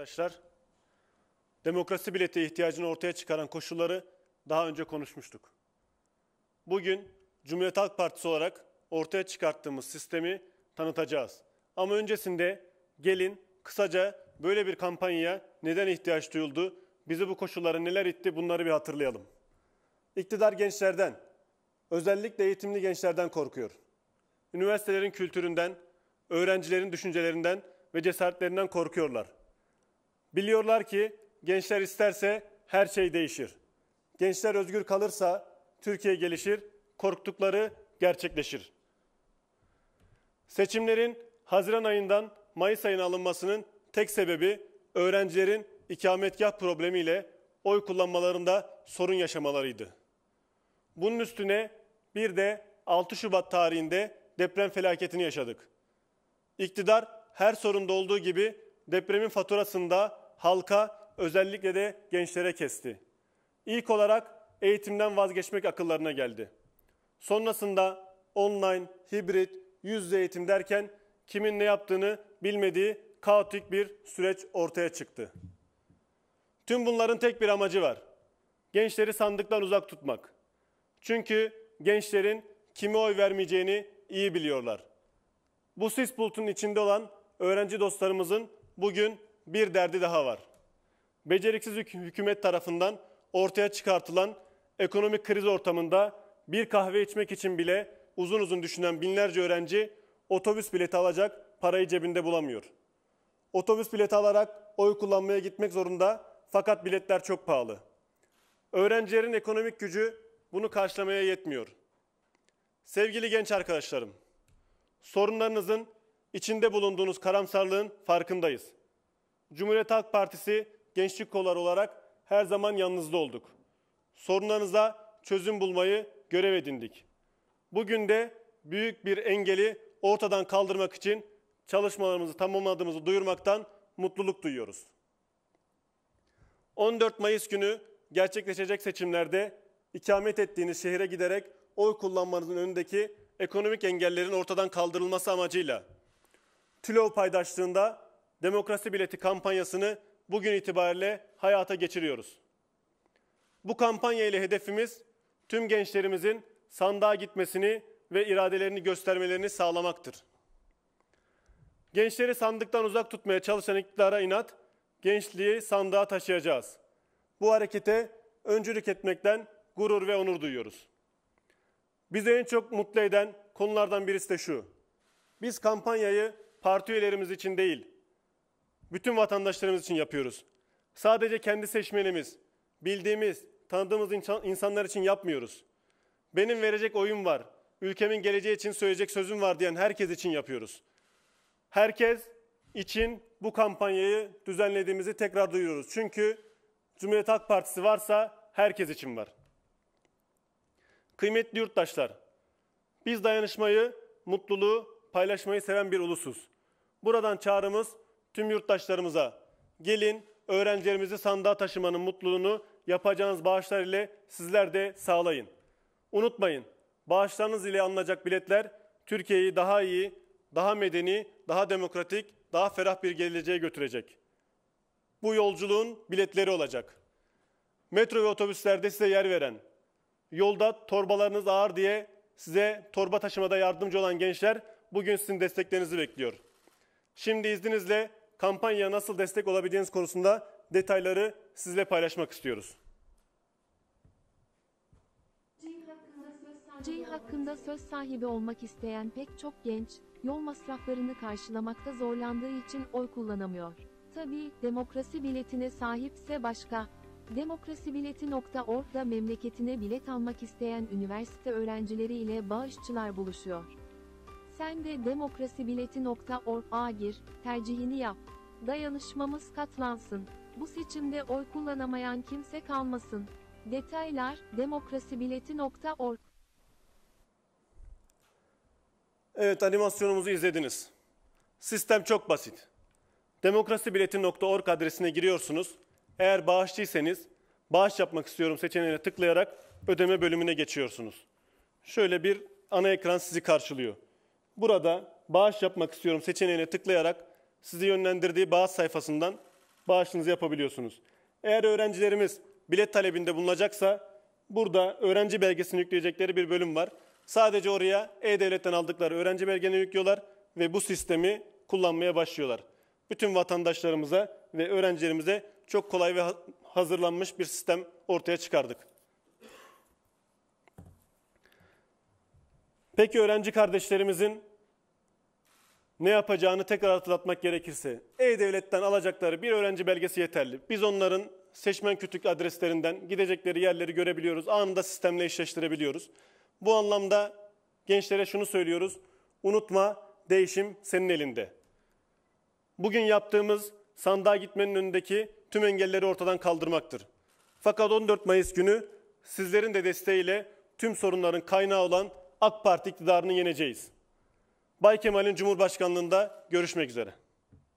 arkadaşlar. Demokrasi bileti ihtiyacını ortaya çıkaran koşulları daha önce konuşmuştuk. Bugün Cumhuriyet Halk Partisi olarak ortaya çıkarttığımız sistemi tanıtacağız. Ama öncesinde gelin kısaca böyle bir kampanyaya neden ihtiyaç duyuldu, bizi bu koşullara neler itti bunları bir hatırlayalım. İktidar gençlerden, özellikle eğitimli gençlerden korkuyor. Üniversitelerin kültüründen, öğrencilerin düşüncelerinden ve cesaretlerinden korkuyorlar. Biliyorlar ki gençler isterse her şey değişir. Gençler özgür kalırsa Türkiye gelişir, korktukları gerçekleşir. Seçimlerin Haziran ayından Mayıs ayına alınmasının tek sebebi öğrencilerin ikametgah problemiyle oy kullanmalarında sorun yaşamalarıydı. Bunun üstüne bir de 6 Şubat tarihinde deprem felaketini yaşadık. İktidar her sorunda olduğu gibi depremin faturasında halka özellikle de gençlere kesti. İlk olarak eğitimden vazgeçmek akıllarına geldi. Sonrasında online, hibrit, yüz yüze eğitim derken kimin ne yaptığını bilmediği kaotik bir süreç ortaya çıktı. Tüm bunların tek bir amacı var. Gençleri sandıktan uzak tutmak. Çünkü gençlerin kime oy vermeyeceğini iyi biliyorlar. Bu sis bulutunun içinde olan öğrenci dostlarımızın bugün bir derdi daha var. Beceriksiz hükümet tarafından ortaya çıkartılan ekonomik kriz ortamında bir kahve içmek için bile uzun uzun düşünen binlerce öğrenci otobüs bileti alacak parayı cebinde bulamıyor. Otobüs bileti alarak oy kullanmaya gitmek zorunda fakat biletler çok pahalı. Öğrencilerin ekonomik gücü bunu karşılamaya yetmiyor. Sevgili genç arkadaşlarım, sorunlarınızın İçinde bulunduğunuz karamsarlığın farkındayız. Cumhuriyet Halk Partisi gençlik kolları olarak her zaman yanınızda olduk. Sorunlarınıza çözüm bulmayı görev edindik. Bugün de büyük bir engeli ortadan kaldırmak için çalışmalarımızı tamamladığımızı duyurmaktan mutluluk duyuyoruz. 14 Mayıs günü gerçekleşecek seçimlerde ikamet ettiğiniz şehre giderek oy kullanmanızın önündeki ekonomik engellerin ortadan kaldırılması amacıyla TÜLOV paydaşlığında demokrasi bileti kampanyasını bugün itibariyle hayata geçiriyoruz. Bu kampanya ile hedefimiz tüm gençlerimizin sandığa gitmesini ve iradelerini göstermelerini sağlamaktır. Gençleri sandıktan uzak tutmaya çalışan iktidara inat, gençliği sandığa taşıyacağız. Bu harekete öncülük etmekten gurur ve onur duyuyoruz. Bizi en çok mutlu eden konulardan birisi de şu. Biz kampanyayı parti üyelerimiz için değil, bütün vatandaşlarımız için yapıyoruz. Sadece kendi seçmenimiz, bildiğimiz, tanıdığımız insanlar için yapmıyoruz. Benim verecek oyun var, ülkemin geleceği için söyleyecek sözüm var diyen herkes için yapıyoruz. Herkes için bu kampanyayı düzenlediğimizi tekrar duyuyoruz. Çünkü Cumhuriyet Halk Partisi varsa herkes için var. Kıymetli yurttaşlar, biz dayanışmayı, mutluluğu paylaşmayı seven bir ulusuz. Buradan çağrımız tüm yurttaşlarımıza gelin öğrencilerimizi sandığa taşımanın mutluluğunu yapacağınız bağışlar ile sizler de sağlayın. Unutmayın bağışlarınız ile alınacak biletler Türkiye'yi daha iyi, daha medeni, daha demokratik, daha ferah bir geleceğe götürecek. Bu yolculuğun biletleri olacak. Metro ve otobüslerde size yer veren, yolda torbalarınız ağır diye size torba taşımada yardımcı olan gençler bugün sizin desteklerinizi bekliyor. Şimdi izninizle kampanya nasıl destek olabileceğiniz konusunda detayları sizle paylaşmak istiyoruz. C hakkında söz sahibi olmak isteyen pek çok genç, yol masraflarını karşılamakta zorlandığı için oy kullanamıyor. Tabii demokrasi biletine sahipse başka. Demokrasibileti.org'da memleketine bilet almak isteyen üniversite öğrencileri ile bağışçılar buluşuyor. Sen de demokrasibileti.org'a gir, tercihini yap. Dayanışmamız katlansın. Bu seçimde oy kullanamayan kimse kalmasın. Detaylar demokrasibileti.org Evet animasyonumuzu izlediniz. Sistem çok basit. Demokrasibileti.org adresine giriyorsunuz. Eğer bağışçıysanız bağış yapmak istiyorum seçeneğine tıklayarak ödeme bölümüne geçiyorsunuz. Şöyle bir ana ekran sizi karşılıyor burada bağış yapmak istiyorum seçeneğine tıklayarak sizi yönlendirdiği bağış sayfasından bağışınızı yapabiliyorsunuz. Eğer öğrencilerimiz bilet talebinde bulunacaksa burada öğrenci belgesini yükleyecekleri bir bölüm var. Sadece oraya E-Devlet'ten aldıkları öğrenci belgeni yüklüyorlar ve bu sistemi kullanmaya başlıyorlar. Bütün vatandaşlarımıza ve öğrencilerimize çok kolay ve hazırlanmış bir sistem ortaya çıkardık. Peki öğrenci kardeşlerimizin ne yapacağını tekrar hatırlatmak gerekirse E-Devlet'ten alacakları bir öğrenci belgesi yeterli. Biz onların seçmen kütük adreslerinden gidecekleri yerleri görebiliyoruz. Anında sistemle eşleştirebiliyoruz. Bu anlamda gençlere şunu söylüyoruz. Unutma değişim senin elinde. Bugün yaptığımız sandığa gitmenin önündeki tüm engelleri ortadan kaldırmaktır. Fakat 14 Mayıs günü sizlerin de desteğiyle tüm sorunların kaynağı olan AK Parti iktidarını yeneceğiz. Bay Kemal'in Cumhurbaşkanlığında görüşmek üzere.